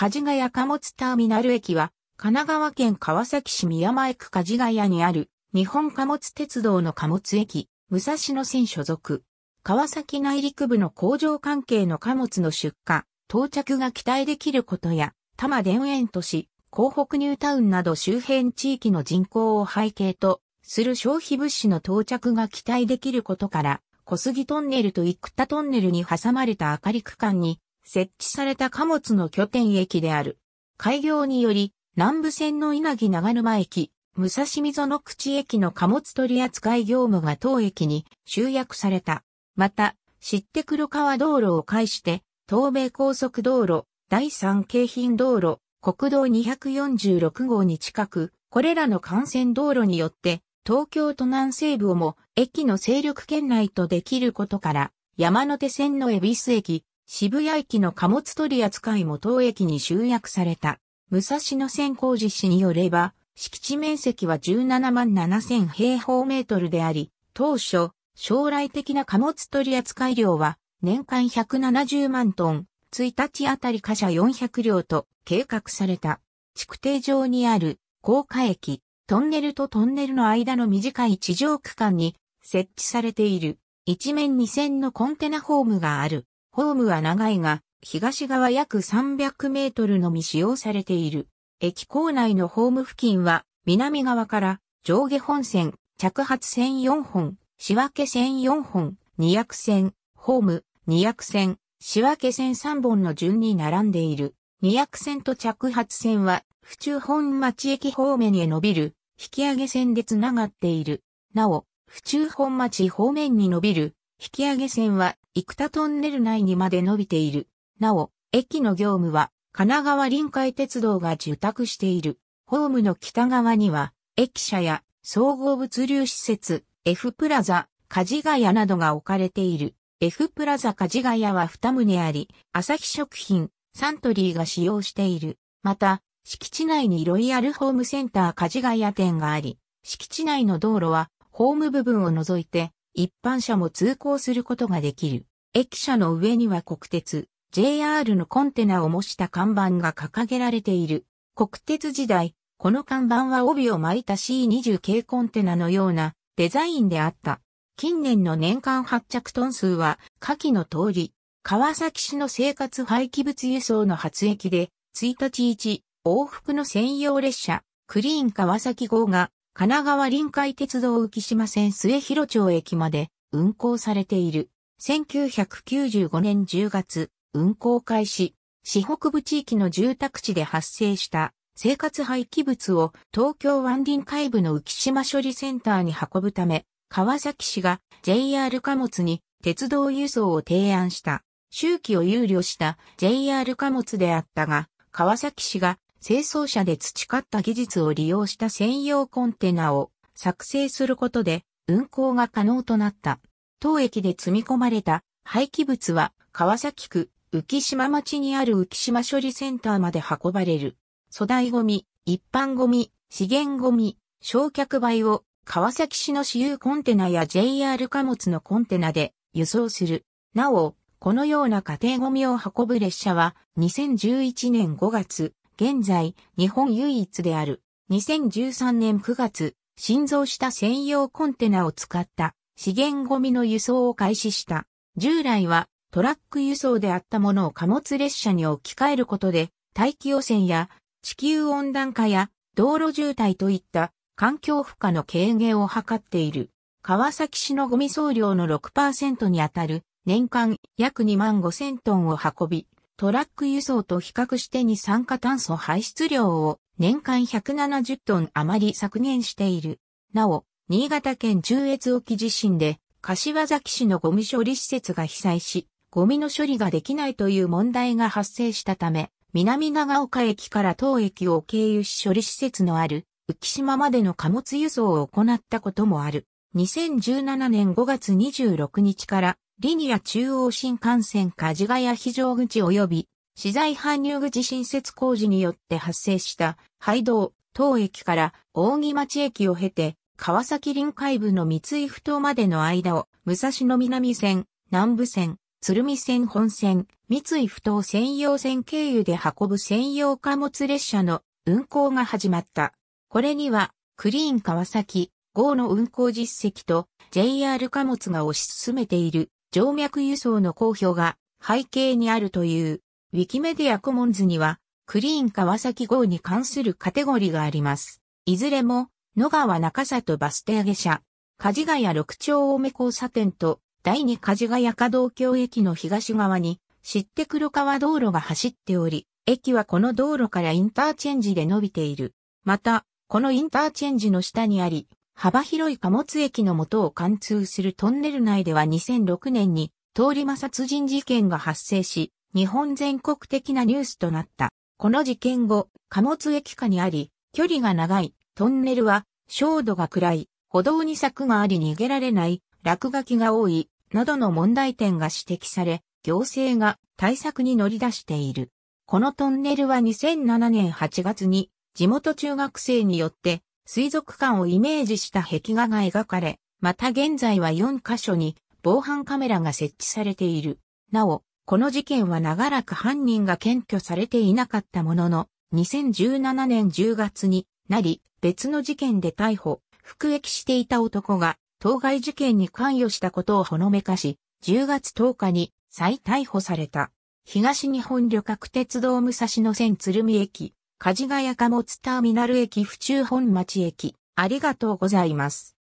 梶ヶ谷貨物ターミナル駅は、神奈川県川崎市宮前区梶ヶ谷にある、日本貨物鉄道の貨物駅、武蔵野線所属。川崎内陸部の工場関係の貨物の出荷、到着が期待できることや、多摩田園都市、港北ニュータウンなど周辺地域の人口を背景とする消費物資の到着が期待できることから、小杉トンネルと生田トンネルに挟まれた明かり区間に設置された貨物の拠点駅である。開業により、南武線の稲城長沼駅、武蔵溝の口駅の貨物取扱業務が当駅に集約された。また、知って黒川道路を介して、東名高速道路、第三京浜道路、国道246号に近く、これらの幹線道路によって、東京都南西部をも駅の勢力圏内とできることから、山手線の恵比寿駅、渋谷駅の貨物取扱い元駅に集約された。武蔵野線工事士によれば、敷地面積は17万7000平方メートルであり、当初、将来的な貨物取扱い量は年間170万トン、1日あたり貨車400両と計画された。築堤上にある高架駅、トンネルとトンネルの間の短い地上区間に設置されている一面二線のコンテナホームがある。ホームは長いが、東側約300メートルのみ使用されている。駅構内のホーム付近は、南側から上下本線、着発線4本、仕分け線4本、二役線、ホーム、二役線、仕分け線3本の順に並んでいる。二役線と着発線は、府中本町駅方面へ伸びる、引き上げ線でつながっている。なお、府中本町方面に伸びる、引き上げ線は、生田トンネル内にまで伸びている。なお、駅の業務は、神奈川臨海鉄道が受託している。ホームの北側には、駅舎や総合物流施設、F プラザ、梶ヶ谷などが置かれている。F プラザ梶ヶ谷は2棟あり、朝日食品、サントリーが使用している。また、敷地内にロイヤルホームセンター梶ヶ谷店があり、敷地内の道路は、ホーム部分を除いて、一般車も通行することができる。駅舎の上には国鉄、JR のコンテナを模した看板が掲げられている。国鉄時代、この看板は帯を巻いた C20 系コンテナのようなデザインであった。近年の年間発着トン数は、下記の通り、川崎市の生活廃棄物輸送の発駅で、1日1往復の専用列車、クリーン川崎号が、神奈川臨海鉄道浮島線末広町駅まで運行されている。1995年10月、運行開始、市北部地域の住宅地で発生した生活廃棄物を東京湾臨海部の浮島処理センターに運ぶため、川崎市が JR 貨物に鉄道輸送を提案した。周期を憂慮した JR 貨物であったが、川崎市が清掃車で培った技術を利用した専用コンテナを作成することで運行が可能となった。当駅で積み込まれた廃棄物は川崎区浮島町にある浮島処理センターまで運ばれる。粗大ゴミ、一般ゴミ、資源ゴミ、焼却灰を川崎市の私有コンテナや JR 貨物のコンテナで輸送する。なお、このような家庭ゴミを運ぶ列車は2011年5月、現在日本唯一である。2013年9月、新造した専用コンテナを使った資源ゴミの輸送を開始した。従来はトラック輸送であったものを貨物列車に置き換えることで、大気汚染や地球温暖化や道路渋滞といった環境負荷の軽減を図っている。川崎市のゴミ総量の6%にあたる年間約2万5 0 0 0トンを運び、トラック輸送と比較して二酸化炭素排出量を年間170トン余り削減している。なお、新潟県中越沖地震で、柏崎市のゴミ処理施設が被災し、ゴミの処理ができないという問題が発生したため、南長岡駅から当駅を経由し処理施設のある浮島までの貨物輸送を行ったこともある。2017年5月26日からリニア中央新幹線梶ヶ谷非常口及び資材搬入口新設工事によって発生した廃道、当駅から大木町駅を経て川崎臨海部の三井ふ頭までの間を、武蔵野南線、南部線、鶴見線本線、三井不頭専用線経由で運ぶ専用貨物列車の運行が始まった。これには、クリーン川崎号の運行実績と JR 貨物が推し進めている静脈輸送の公表が背景にあるという、ウィキメディアコモンズには、クリーン川崎号に関するカテゴリーがあります。いずれも、野川中里バス停下車、梶ヶ谷六丁目交差点と第二梶ヶ谷加道橋駅の東側に、知って黒川道路が走っており、駅はこの道路からインターチェンジで伸びている。また、このインターチェンジの下にあり、幅広い貨物駅の元を貫通するトンネル内では2006年に通り魔殺人事件が発生し、日本全国的なニュースとなった。この事件後、貨物駅下にあり、距離が長いトンネルは照度が暗い、歩道に柵があり逃げられない、落書きが多い、などの問題点が指摘され、行政が対策に乗り出している。このトンネルは2007年8月に地元中学生によって水族館をイメージした壁画が描かれ、また現在は4箇所に防犯カメラが設置されている。なお、この事件は長らく犯人が検挙されていなかったものの、2017年10月になり、別の事件で逮捕、服役していた男が、当該事件に関与したことをほのめかし、10月10日に再逮捕された。東日本旅客鉄道武蔵野線鶴見駅、梶ヶ谷貨物ターミナル駅府中本町駅、ありがとうございます。